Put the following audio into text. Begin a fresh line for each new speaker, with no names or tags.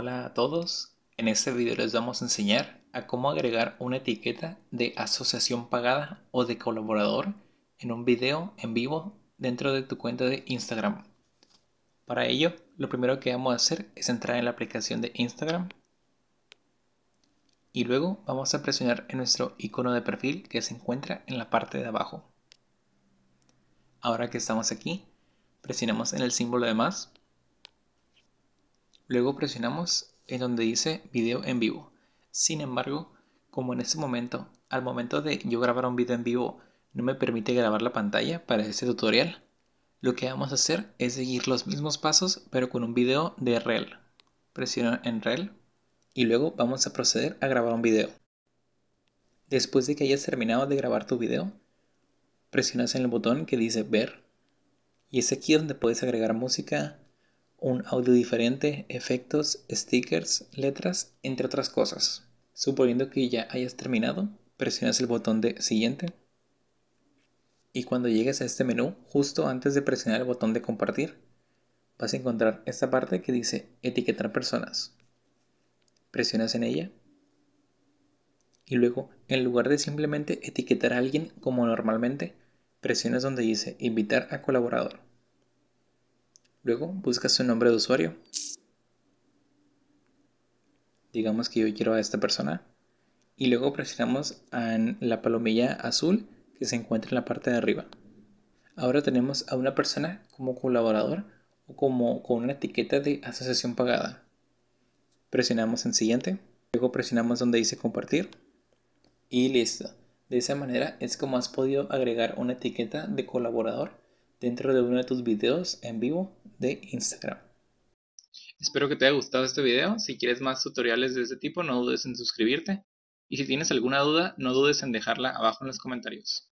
Hola a todos, en este video les vamos a enseñar a cómo agregar una etiqueta de asociación pagada o de colaborador en un video en vivo dentro de tu cuenta de Instagram. Para ello, lo primero que vamos a hacer es entrar en la aplicación de Instagram y luego vamos a presionar en nuestro icono de perfil que se encuentra en la parte de abajo. Ahora que estamos aquí, presionamos en el símbolo de más Luego presionamos en donde dice video en vivo. Sin embargo, como en este momento, al momento de yo grabar un video en vivo, no me permite grabar la pantalla para este tutorial, lo que vamos a hacer es seguir los mismos pasos pero con un video de REL. presiona en REL y luego vamos a proceder a grabar un video. Después de que hayas terminado de grabar tu video, presionas en el botón que dice ver y es aquí donde puedes agregar música, un audio diferente, efectos, stickers, letras, entre otras cosas. Suponiendo que ya hayas terminado, presionas el botón de siguiente. Y cuando llegues a este menú, justo antes de presionar el botón de compartir, vas a encontrar esta parte que dice etiquetar personas. Presionas en ella. Y luego, en lugar de simplemente etiquetar a alguien como normalmente, presionas donde dice invitar a colaborador. Luego buscas su nombre de usuario. Digamos que yo quiero a esta persona. Y luego presionamos en la palomilla azul que se encuentra en la parte de arriba. Ahora tenemos a una persona como colaborador o como con una etiqueta de asociación pagada. Presionamos en siguiente. Luego presionamos donde dice compartir. Y listo. De esa manera es como has podido agregar una etiqueta de colaborador dentro de uno de tus videos en vivo de Instagram. Espero que te haya gustado este video. Si quieres más tutoriales de este tipo, no dudes en suscribirte. Y si tienes alguna duda, no dudes en dejarla abajo en los comentarios.